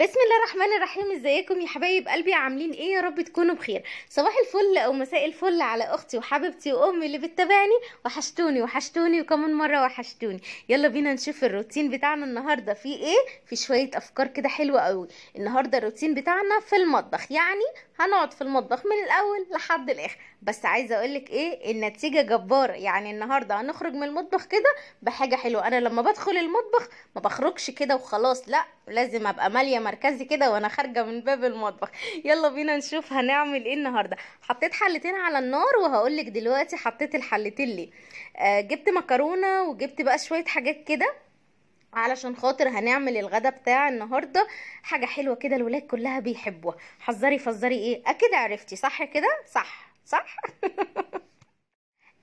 بسم الله الرحمن الرحيم ازيكم يا حبايب قلبي عاملين ايه يا رب تكونوا بخير صباح الفل او مساء الفل على اختي وحبيبتي وامي اللي بتتابعني وحشتوني وحشتوني وكمان مره وحشتوني يلا بينا نشوف الروتين بتاعنا النهارده فيه ايه في شويه افكار كده حلوه قوي النهارده الروتين بتاعنا في المطبخ يعني هنقعد في المطبخ من الاول لحد الاخر بس عايزه اقولك ايه النتيجه جباره يعني النهارده هنخرج من المطبخ كده بحاجه حلوه انا لما بدخل المطبخ ما بخرجش كده وخلاص لا لازم ابقى ماليه مركزي كده وانا خارجه من باب المطبخ يلا بينا نشوف هنعمل ايه النهارده حطيت حلتين على النار وهقولك دلوقتي حطيت الحلتين ليه آه جبت مكرونه وجبت بقى شويه حاجات كده علشان خاطر هنعمل الغدا بتاع النهارده حاجه حلوه كده الولاد كلها بيحبوها حذري فزري ايه اكيد عرفتي صح كده صح صح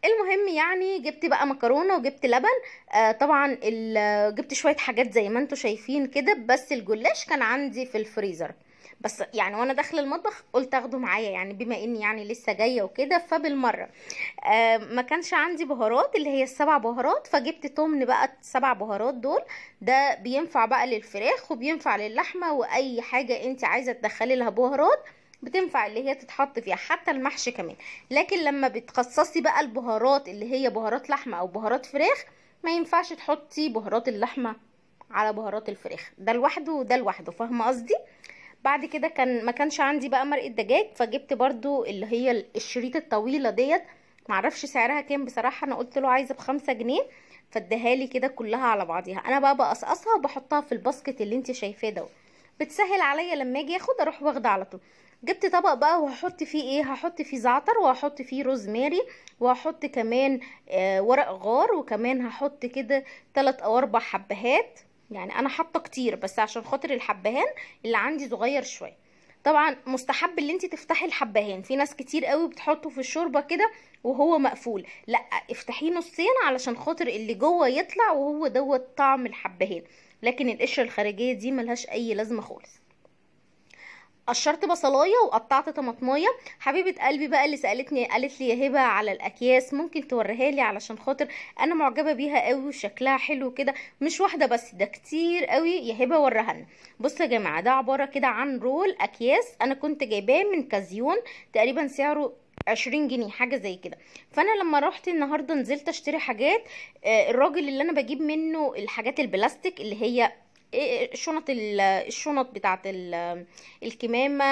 المهم يعني جبت بقى مكرونه وجبت لبن آه طبعا جبت شويه حاجات زي ما انتم شايفين كده بس الجلاش كان عندي في الفريزر بس يعني وانا داخله المطبخ قلت اخده معايا يعني بما اني يعني لسه جايه وكده فبالمره آه ما كانش عندي بهارات اللي هي السبع بهارات فجبت تمن بقى السبع بهارات دول ده بينفع بقى للفراخ وبينفع للحمه واي حاجه انت عايزه تدخلي لها بهارات بتنفع اللي هي تتحط فيها حتى المحشي كمان لكن لما بتخصصي بقى البهارات اللي هي بهارات لحمه او بهارات فراخ ما ينفعش تحطي بهارات اللحمه على بهارات الفراخ ده لوحده وده لوحده فاهمه قصدي بعد كده كان ما كانش عندي بقى مرق الدجاج فجبت برضو اللي هي الشريط الطويله ديت معرفش سعرها كام بصراحه انا قلت له عايزه بخمسة جنيه فاديها لي كده كلها على بعضيها انا بقى بقصقصها وبحطها في الباسكت اللي انت شايفاه ده بتسهل عليا لما اجي اخد اروح واخده على طول جبت طبق بقى وهحط فيه ايه هحط فيه زعتر وهحط فيه روزماري وهحط كمان آه ورق غار وكمان هحط كده تلات او اربع حبهات يعني انا حاطه كتير بس عشان خاطر الحبهان اللي عندي صغير شويه طبعا مستحب اللي انت تفتحي الحبهان في ناس كتير قوي بتحطه في الشوربه كده وهو مقفول لا افتحيه نصين علشان خاطر اللي جوه يطلع وهو دوت طعم الحبهان لكن القشره الخارجيه دي ملهاش اي لازمه خالص قشرت بصلايه وقطعت طماطمايه حبيبه قلبي بقى اللي سالتني قالت لي يا هبه على الاكياس ممكن توريها لي علشان خاطر انا معجبه بيها قوي وشكلها حلو كده مش واحده بس ده كتير قوي يا هبه وريها لنا بصوا يا جماعه ده عباره كده عن رول اكياس انا كنت جايباه من كازيون تقريبا سعره عشرين جنيه حاجة زي كده فانا لما رحت النهاردة نزلت اشتري حاجات آه، الراجل اللي انا بجيب منه الحاجات البلاستيك اللي هي شنط الشنط بتاعت الكمامه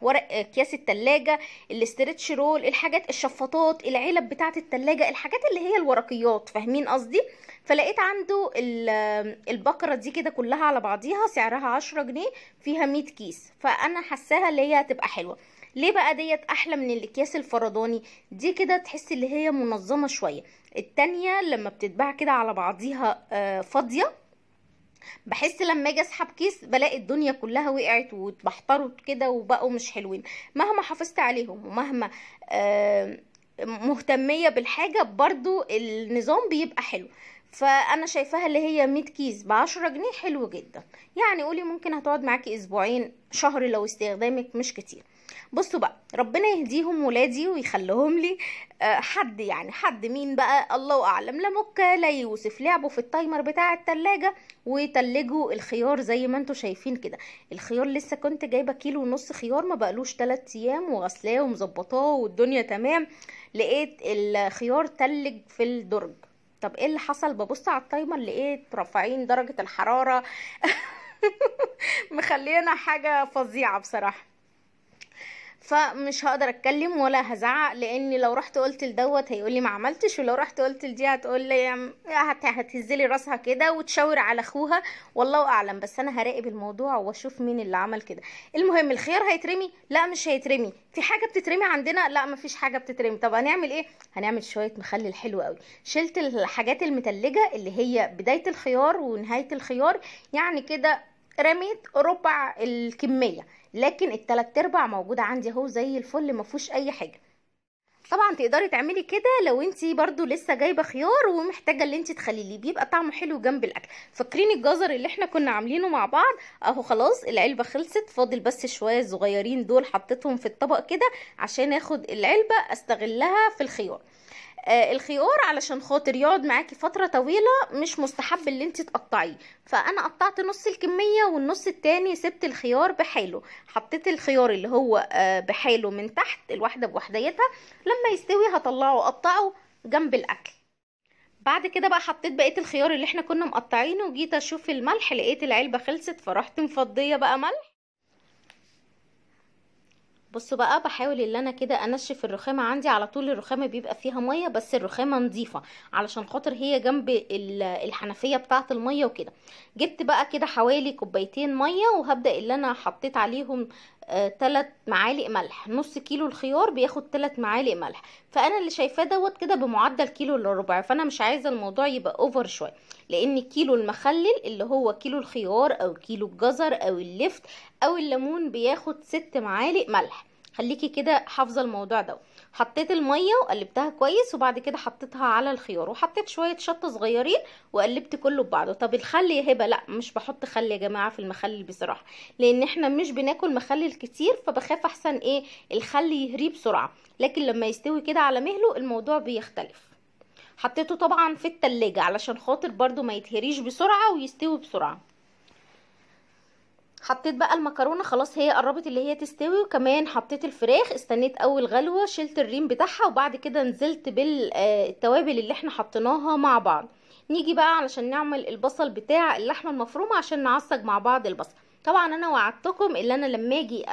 ورق اكياس التلاجة الاسترتش رول الحاجات الشفاطات العلب بتاعت التلاجة الحاجات اللي هي الورقيات فاهمين قصدي فلقيت عنده البقره دي كده كلها على بعضيها سعرها عشرة جنيه فيها مية كيس فانا حساها اللي هي هتبقى حلوه ليه بقى ديت احلى من الاكياس الفرداني دي كده تحس اللي هي منظمه شويه التانية لما بتتباع كده على بعضيها آه، فاضيه بحس لما اجي اسحب كيس بلاقي الدنيا كلها وقعت واتبحترت كده وبقوا مش حلوين مهما حافظت عليهم ومهما مهتميه بالحاجه برضو النظام بيبقى حلو فانا شايفاها اللي هي 100 كيس ب 10 جنيه حلو جدا يعني قولي ممكن هتقعد معاكي اسبوعين شهر لو استخدامك مش كتير بصوا بقى ربنا يهديهم ولادي ويخليهم لي آه، حد يعني حد مين بقى الله اعلم لا مكة لا يوسف لعبوا في التايمر بتاع التلاجة وتلجوا الخيار زي ما انتوا شايفين كده الخيار لسه كنت جايبه كيلو ونص خيار ما بقلوش ثلاث ايام وغسلاه ومظبطاه والدنيا تمام لقيت الخيار تلج في الدرج طب ايه اللي حصل ببص على التايمر لقيت رافعين درجه الحراره مخلينا حاجه فظيعه بصراحه فمش هقدر اتكلم ولا هزعق لان لو رحت قلت لدوت هيقولي ما عملتش ولو رحت قلت لدي هتقول لي هتهزلي راسها كده وتشاور على اخوها والله اعلم بس انا هراقب الموضوع واشوف مين اللي عمل كده المهم الخيار هيترمي لا مش هيترمي في حاجه بتترمي عندنا لا مفيش حاجه بتترمي طب هنعمل ايه هنعمل شويه مخلل حلو قوي شلت الحاجات المتلجه اللي هي بدايه الخيار ونهايه الخيار يعني كده رميت ربع الكميه لكن التلات ارباع موجود عندي اهو زي الفل مفهوش اي حاجه طبعا تقدري تعملي كده لو انت برضو لسه جايبه خيار ومحتاجه اللي انت تخليليه بيبقى طعمه حلو جنب الاكل فاكرين الجزر اللي احنا كنا عاملينه مع بعض اهو خلاص العلبه خلصت فاضل بس شويه صغيرين دول حطيتهم في الطبق كده عشان اخد العلبه استغلها في الخيار آه، الخيار علشان خاطر يقعد معاكي فتره طويله مش مستحب اللي انت تقطعيه فانا قطعت نص الكميه والنص التاني سبت الخيار بحاله حطيت الخيار اللي هو آه، بحاله من تحت الواحده بوحديتها لما يستوي هطلعه اقطعه جنب الاكل بعد كده بقى حطيت بقيه الخيار اللي احنا كنا مقطعينه وجيت اشوف الملح لقيت العلبه خلصت فرحت مفضيه بقى ملح بصوا بقى بحاول ان انا كده انشف الرخامه عندي على طول الرخامه بيبقى فيها ميه بس الرخامه نظيفه علشان خاطر هي جنب الحنفيه بتاعه الميه وكده جبت بقى كده حوالي كوبايتين ميه وهبدا ان انا حطيت عليهم 3 معالق ملح نص كيلو الخيار بياخد 3 معالق ملح فانا اللي شايفاه دوت كده بمعدل كيلو الا ربع فانا مش عايزه الموضوع يبقى اوفر شويه لان كيلو المخلل اللي هو كيلو الخيار او كيلو الجزر او اللفت او الليمون بياخد 6 معالق ملح خليكي كده حافظه الموضوع دوت حطيت الميه وقلبتها كويس وبعد كده حطيتها على الخيار وحطيت شويه شطه صغيرين وقلبت كله ببعضه طب الخل يا هبه لا مش بحط خل يا جماعه في المخلل بصراحه لان احنا مش بناكل مخلل كتير فبخاف احسن ايه الخل يهري بسرعه لكن لما يستوي كده على مهله الموضوع بيختلف حطيته طبعا في التلاجة علشان خاطر برضو ما يتهريش بسرعة ويستوي بسرعة حطيت بقى المكرونه خلاص هي قربت اللي هي تستوي وكمان حطيت الفراخ استنيت اول غلوه شلت الريم بتاعها وبعد كده نزلت بالتوابل آه، اللي احنا حطيناها مع بعض نيجي بقى علشان نعمل البصل بتاع اللحمه المفرومه عشان نعصج مع بعض البصل طبعا انا وعدتكم ان انا لما اجي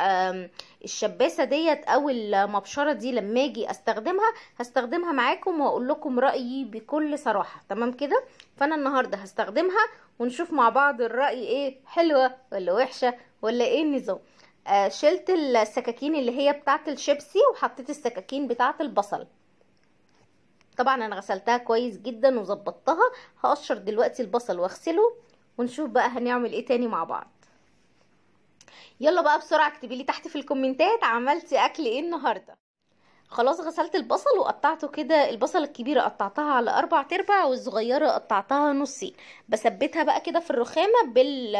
الشباسه ديت او المبشره دي لما اجي استخدمها هستخدمها معاكم واقول لكم رايي بكل صراحه تمام كده فانا النهارده هستخدمها ونشوف مع بعض الراي ايه حلوه ولا وحشه ولا ايه النظام آه، شلت السكاكين اللي هي بتاعت الشيبسي وحطيت السكاكين بتاعت البصل طبعا انا غسلتها كويس جدا وظبطتها هقشر دلوقتي البصل واغسله ونشوف بقى هنعمل ايه تاني مع بعض يلا بقى بسرعه اكتبي لي تحت في الكومنتات عملتي اكل ايه النهارده خلاص غسلت البصل وقطعته كده البصل الكبيره قطعتها على اربع تربع والصغيره قطعتها نصين بثبتها بقى كده في الرخامه بال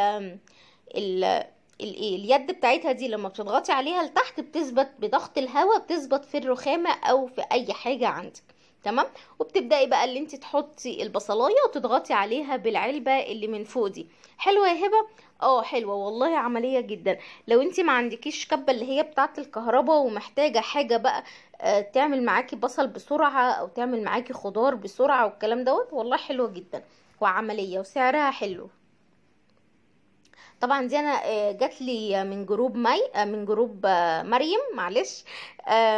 ال... ال... إيه، اليد بتاعتها دي لما بتضغطي عليها لتحت بتثبت بضغط الهواء بتثبت في الرخامه او في اي حاجه عندك تمام وبتبداي بقى اللي انت تحطي البصلايه وتضغطي عليها بالعلبه اللي من فوق دي حلوه يا هبه اه حلوه والله عمليه جدا لو انت ما عندكيش كبه اللي هي بتاعه الكهرباء ومحتاجه حاجه بقى آه تعمل معاكي بصل بسرعه او تعمل معاكي خضار بسرعه والكلام دوت والله حلوه جدا وعمليه وسعرها حلو طبعا دي انا آه، جات لي من جروب مي آه، من جروب آه، مريم معلش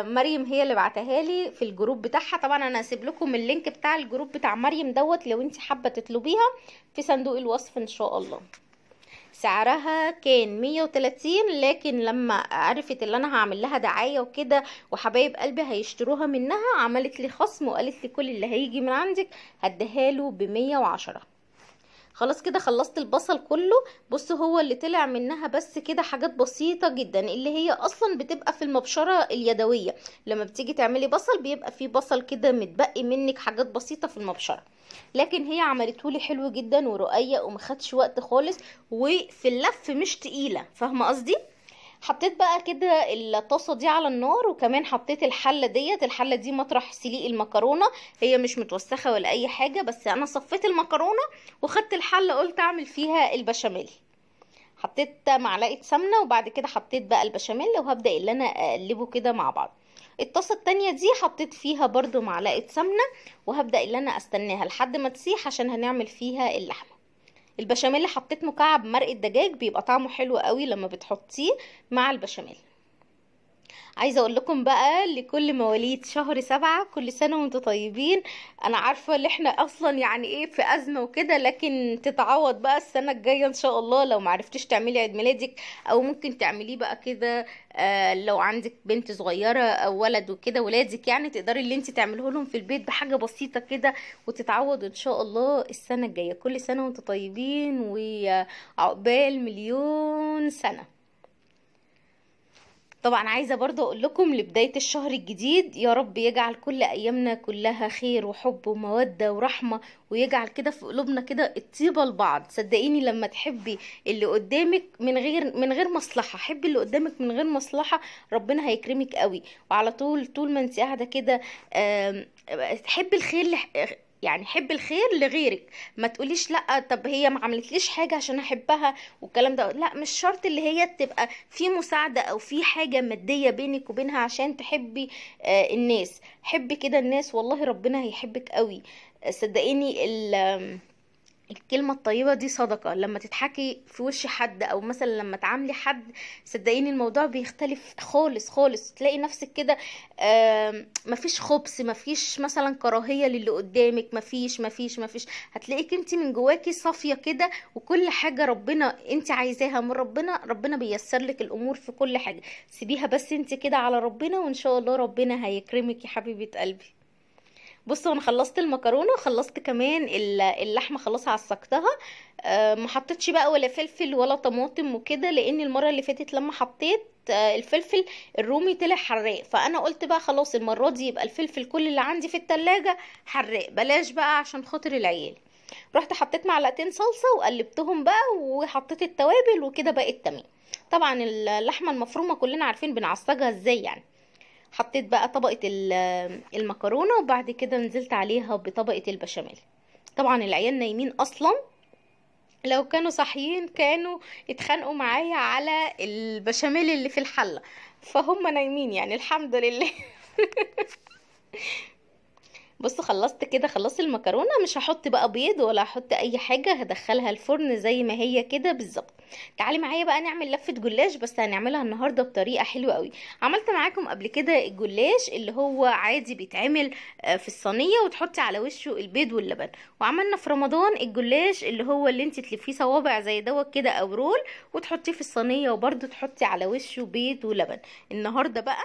مريم هي اللي بعتها لي في الجروب بتاعها طبعا انا هسيب لكم اللينك بتاع الجروب بتاع مريم دوت لو انت حابه تطلبيها في صندوق الوصف ان شاء الله سعرها كان 130 لكن لما عرفت اللي انا هعمل لها دعايه وكده وحبايب قلبي هيشتروها منها عملت لي خصم وقالت لي كل اللي هيجي من عندك هديها له ب 110 خلاص كده خلصت البصل كله بص هو اللي طلع منها بس كده حاجات بسيطه جدا اللي هي اصلا بتبقى في المبشره اليدويه لما بتيجي تعملي بصل بيبقى في بصل كده متبقي منك حاجات بسيطه في المبشره لكن هي عملته لي حلو جدا ورقيق ومخدش وقت خالص وفي اللف مش تقيله فاهمه قصدي حطيت بقى كده الطاسه دي على النار وكمان حطيت الحله ديت الحله دي مطرح سليق المكرونه هي مش متوسخه ولا اي حاجه بس انا صفيت المكرونه وخدت الحله قلت اعمل فيها البشاميل حطيت معلقه سمنه وبعد كده حطيت بقى البشاميل وهبدا ان انا اقلبه كده مع بعض الطاسه التانية دي حطيت فيها برضو معلقه سمنه وهبدا ان انا استناها لحد ما تسيح عشان هنعمل فيها اللحمه البشاميل حطيت مكعب مرق الدجاج بيبقى طعمه حلو قوي لما بتحطيه مع البشاميل عايزه اقول لكم بقى لكل مواليد شهر سبعة كل سنه وانتم طيبين انا عارفه ان احنا اصلا يعني ايه في ازمه وكده لكن تتعوض بقى السنه الجايه ان شاء الله لو معرفتيش تعملي عيد ميلادك او ممكن تعمليه بقى كده آه، لو عندك بنت صغيره او ولد وكده ولادك يعني تقدري اللي انت تعمله لهم في البيت بحاجه بسيطه كده وتتعوض ان شاء الله السنه الجايه كل سنه وانتم طيبين وعقبال مليون سنه طبعا عايزه برضو اقول لكم لبدايه الشهر الجديد يا رب يجعل كل ايامنا كلها خير وحب وموده ورحمه ويجعل كده في قلوبنا كده الطيبه لبعض صدقيني لما تحبي اللي قدامك من غير من غير مصلحه حبي اللي قدامك من غير مصلحه ربنا هيكرمك قوي وعلى طول طول ما انت قاعده كده تحبي الخير يعني حب الخير لغيرك ما تقوليش لا طب هي ما عملتليش حاجه عشان احبها والكلام ده لا مش شرط اللي هي تبقى في مساعده او في حاجه ماديه بينك وبينها عشان تحبي آه، الناس حبي كده الناس والله ربنا هيحبك قوي آه، صدقيني ال الكلمة الطيبة دي صدقة لما تتحكي في وش حد او مثلا لما تعاملي حد صدقيني الموضوع بيختلف خالص خالص تلاقي نفسك كده مفيش خبث مفيش مثلا كراهية للي قدامك مفيش مفيش مفيش هتلاقيك انت من جواكي صافية كده وكل حاجة ربنا انت عايزاها من ربنا ربنا بيسر لك الامور في كل حاجة سيبيها بس انت كده على ربنا وان شاء الله ربنا هيكرمك يا حبيبة قلبي بص انا خلصت المكرونه خلصت كمان اللحمه خلاص عصقتها آه، ما حطيتش بقى ولا فلفل ولا طماطم وكده لان المره اللي فاتت لما حطيت آه، الفلفل الرومي طلع حراق فانا قلت بقى خلاص المره دي يبقى الفلفل كل اللي عندي في التلاجة حراق بلاش بقى عشان خاطر العيال رحت حطيت معلقتين صلصه وقلبتهم بقى وحطيت التوابل وكده بقت تمام طبعا اللحمه المفرومه كلنا عارفين بنعصجها ازاي يعني حطيت بقى طبقة المكرونة وبعد كده نزلت عليها بطبقة البشاميل طبعا العيال نايمين اصلا لو كانوا صاحيين كانوا اتخانقوا معايا على البشاميل اللي في الحلة فهم نايمين يعني الحمد لله بصوا خلصت كده خلصت المكرونه مش هحط بقى بيض ولا هحط اي حاجه هدخلها الفرن زي ما هي كده بالظبط تعالي معايا بقى نعمل لفه جلاش بس هنعملها النهارده بطريقه حلوه قوي عملت معاكم قبل كده الجلاش اللي هو عادي بيتعمل آه، في الصينيه وتحطي على وشه البيض واللبن وعملنا في رمضان الجلاش اللي هو اللي انت تلفيه صوابع زي دوت كده او رول وتحطيه في الصينيه وبرده تحطي على وشه بيض ولبن النهارده بقى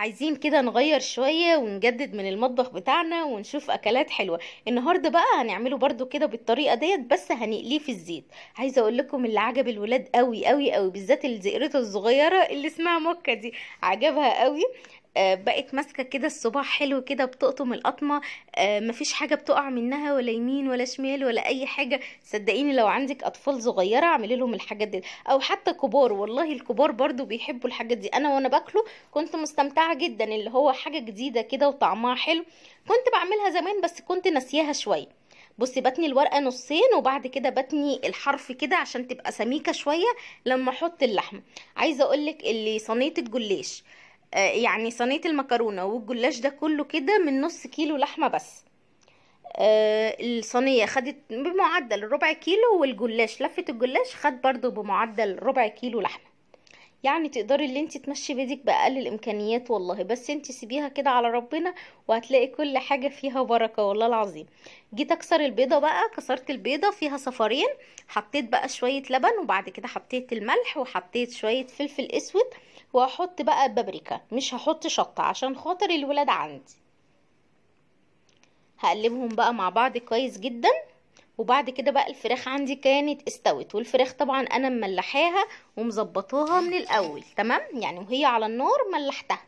عايزين كده نغير شوية ونجدد من المطبخ بتاعنا ونشوف أكلات حلوة النهاردة بقى هنعمله برضو كده بالطريقة ديت بس هنقليه في الزيت عايزة أقول لكم اللي عجب الولاد قوي قوي قوي بالذات الزئرته الصغيرة اللي اسمها مكة دي عجبها قوي آه، بقت ماسكه كده الصباع حلو كده بتقطم القطمه آه، مفيش حاجه بتقع منها ولا يمين ولا شمال ولا اي حاجه صدقيني لو عندك اطفال صغيره اعملي لهم الحاجات دي او حتى كبار والله الكبار برضو بيحبوا الحاجات دي انا وانا باكله كنت مستمتعه جدا اللي هو حاجه جديده كده وطعمها حلو كنت بعملها زمان بس كنت ناسياها شويه بصي بتني الورقه نصين وبعد كده بتني الحرف كده عشان تبقى سميكه شويه لما احط اللحمه عايزه اقولك اللي صنيت الجلاش آه، يعني صينيه المكرونه والجلاش ده كله كده من نص كيلو لحمه بس آه، الصينيه خدت بمعدل ربع كيلو والجلاش لفه الجلاش خد برضو بمعدل ربع كيلو لحمه يعني تقدري اللي انت تمشي بيدك باقل الامكانيات والله بس انت سيبيها كده على ربنا وهتلاقي كل حاجه فيها بركه والله العظيم جيت اكسر البيضه بقى كسرت البيضه فيها صفارين حطيت بقى شويه لبن وبعد كده حطيت الملح وحطيت شويه فلفل اسود وهحط بقى بابريكا مش هحط شطة عشان خاطر الولاد عندي هقلبهم بقى مع بعض كويس جدا وبعد كده بقى الفراخ عندي كانت استوت والفراخ طبعا انا مملحاها ومظبطاها من الاول تمام يعني وهي على النار ملحتها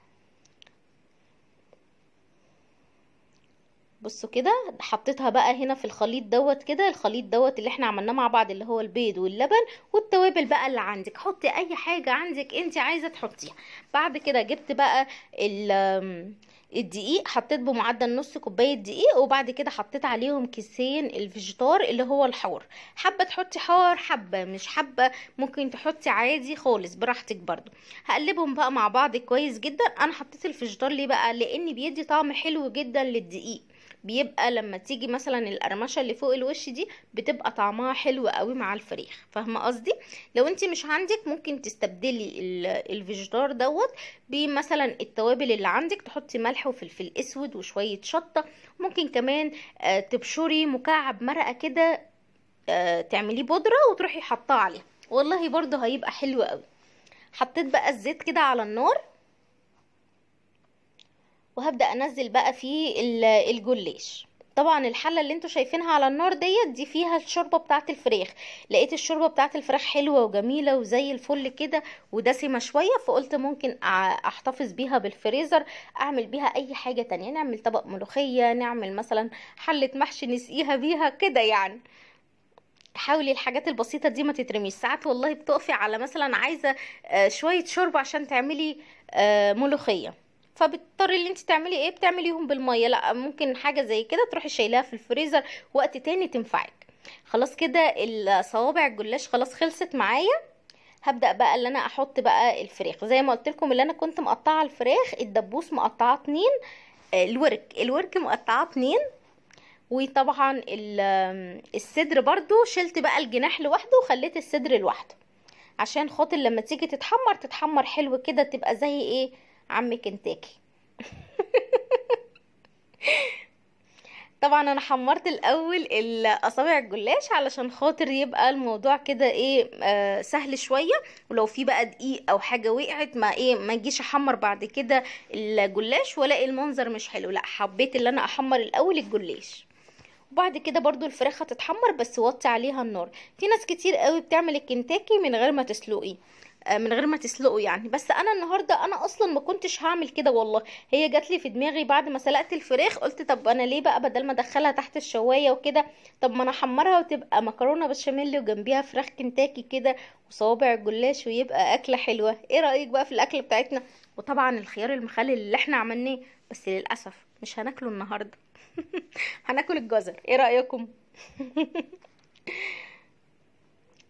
بصوا كده حطيتها بقى هنا في الخليط دوت كده الخليط دوت اللي احنا عملناه مع بعض اللي هو البيض واللبن والتوابل بقى اللي عندك حطي اي حاجه عندك انت عايزه تحطيها بعد كده جبت بقى الدقيق حطيت بمعدل نص كوبايه دقيق وبعد كده حطيت عليهم كيسين الفيجيتار اللي هو الحار حابه تحطي حار حبه مش حبه ممكن تحطي عادي خالص براحتك برضو هقلبهم بقى مع بعض كويس جدا انا حطيت الفيجيتار ليه بقى لان بيدي طعم حلو جدا للدقيق بيبقى لما تيجي مثلا القرمشه اللي فوق الوش دي بتبقى طعمها حلو قوي مع الفريخ فاهمه قصدي لو انت مش عندك ممكن تستبدلي الفيجيتار دوت بمثلا التوابل اللي عندك تحطي ملح وفلفل اسود وشويه شطه ممكن كمان آه، تبشري مكعب مرقه كده آه، تعمليه بودره وتروحي حطاه عليه والله برضه هيبقى حلو قوي حطيت بقى الزيت كده على النار وهبدا انزل بقى فيه الجليش طبعا الحله اللي انتوا شايفينها على النار ديت دي فيها الشوربه بتاعه الفراخ لقيت الشوربه بتاعه الفراخ حلوه وجميله وزي الفل كده ودسمه شويه فقلت ممكن احتفظ بيها بالفريزر اعمل بيها اي حاجه تانية نعمل طبق ملوخيه نعمل مثلا حله محشي نسقيها بيها كده يعني حاولي الحاجات البسيطه دي ما تترميش ساعات والله بتقفي على مثلا عايزه آه، شويه شوربه عشان تعملي آه، ملوخيه فبتضطري اللي انت تعملي ايه بتعمليهم بالميه لا ممكن حاجه زي كده تروحي شايلاها في الفريزر وقت تاني تنفعك خلاص كده الصوابع الجلاش خلاص خلصت معايا هبدا بقى اللي انا احط بقى الفراخ زي ما قلت لكم اللي انا كنت مقطعه الفراخ الدبوس مقطعه اتنين الورك الورك مقطعه اتنين وطبعا الصدر برضو شلت بقى الجناح لوحده وخليت الصدر لوحده عشان خاطر لما تيجي تتحمر تتحمر حلو كده تبقى زي ايه عم كنتاكي طبعا انا حمرت الاول الاصابع الجلاش علشان خاطر يبقى الموضوع كده ايه آه سهل شويه ولو في بقى دقيق او حاجه وقعت ما ايه ما اجيش احمر بعد كده الجلاش والاقي المنظر مش حلو لا حبيت ان انا احمر الاول الجلاش وبعد كده برضو الفراخ هتتحمر بس وطي عليها النار في ناس كتير قوي بتعمل الكنتاكي من غير ما تسلقيه آه، من غير ما تسلقه يعني بس انا النهارده انا اصلا ما كنتش هعمل كده والله هي جات لي في دماغي بعد ما سلقت الفراخ قلت طب انا ليه بقى بدل ما ادخلها تحت الشوايه وكده طب ما انا احمرها وتبقى مكرونه بشاميل وجنبيها فراخ كنتاكي كده وصوابع الجلاش ويبقى اكله حلوه ايه رايك بقى في الاكله بتاعتنا وطبعا الخيار المخلل اللي احنا عملناه بس للاسف مش هناكله النهارده هناكل الجزر ايه رايكم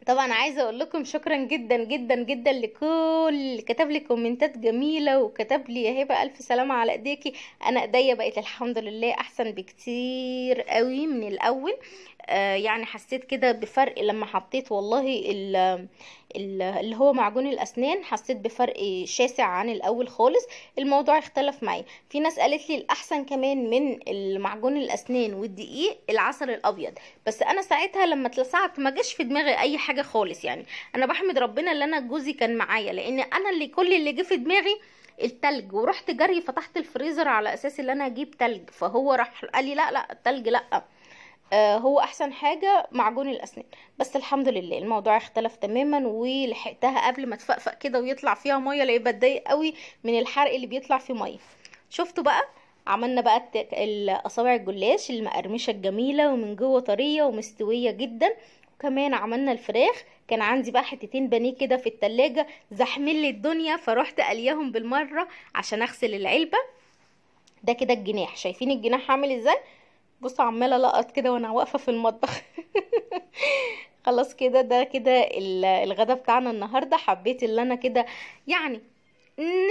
طبعا عايزه اقول لكم شكرا جدا جدا جدا لكل اللي كتب لي كومنتات جميله وكتب لي يا هبه الف سلامه على ايديكي انا ايديا بقت الحمد لله احسن بكتير قوي من الاول آه، يعني حسيت كده بفرق لما حطيت والله اللي هو معجون الاسنان حسيت بفرق شاسع عن الاول خالص الموضوع اختلف معايا في ناس قالت لي الاحسن كمان من معجون الاسنان والدقيق العسل الابيض بس انا ساعتها لما اتلسعت ما جاش في دماغي اي حاجه خالص يعني انا بحمد ربنا اللي انا جوزي كان معايا لان انا اللي كل اللي جه في دماغي التلج ورحت جري فتحت الفريزر على اساس ان انا اجيب تلج فهو راح قال لي لا لا التلج لا آه، هو احسن حاجه معجون الاسنان بس الحمد لله الموضوع اختلف تماما ولحقتها قبل ما تفقفق كده ويطلع فيها ميه لقيت بتضايق قوي من الحرق اللي بيطلع فيه ميه شفتوا بقى عملنا بقى الاصابع الجلاش المقرمشه الجميله ومن جوه طريه ومستويه جدا وكمان عملنا الفراخ كان عندي بقى حتتين بانيه كده في التلاجة زحمل لي الدنيا فروحت قليهم بالمره عشان اغسل العلبه ده كده الجناح شايفين الجناح عامل ازاي بص عماله لقط كده وانا واقفه في المطبخ خلاص كده ده كده الغدا بتاعنا النهارده حبيت ان انا كده يعني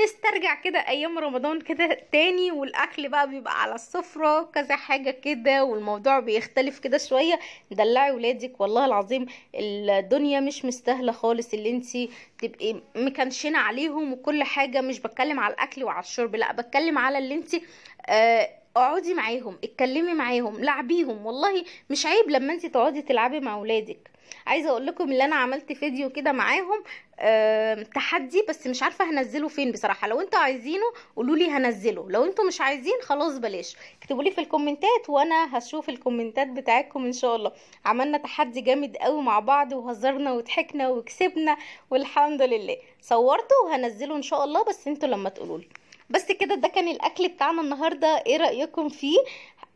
نسترجع كده ايام رمضان كده تاني والاكل بقى بيبقى على السفرة كذا حاجة كده والموضوع بيختلف كده شوية دلعي ولادك والله العظيم الدنيا مش مستاهلة خالص اللي انتي تبقي مكنشنة عليهم وكل حاجة مش بتكلم على الاكل وعلى الشرب لا بتكلم على اللي انتي آه اقعدي معاهم اتكلمي معاهم لعبيهم والله مش عيب لما انت تقعدي تلعبي مع ولادك عايزه اقول لكم اللي انا عملت فيديو كده معاهم أه تحدي بس مش عارفه هنزله فين بصراحه لو انتوا عايزينه قولوا لي هنزله لو انتوا مش عايزين خلاص بلاش اكتبوا لي في الكومنتات وانا هشوف الكومنتات بتاعتكم ان شاء الله عملنا تحدي جامد قوي مع بعض وهزرنا وضحكنا وكسبنا والحمد لله صورته وهنزله ان شاء الله بس انتوا لما تقولوا لي بس كده ده كان الاكل بتاعنا النهارده ايه رايكم فيه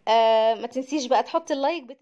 آه ما تنسيش بقى تحط اللايك بتاعك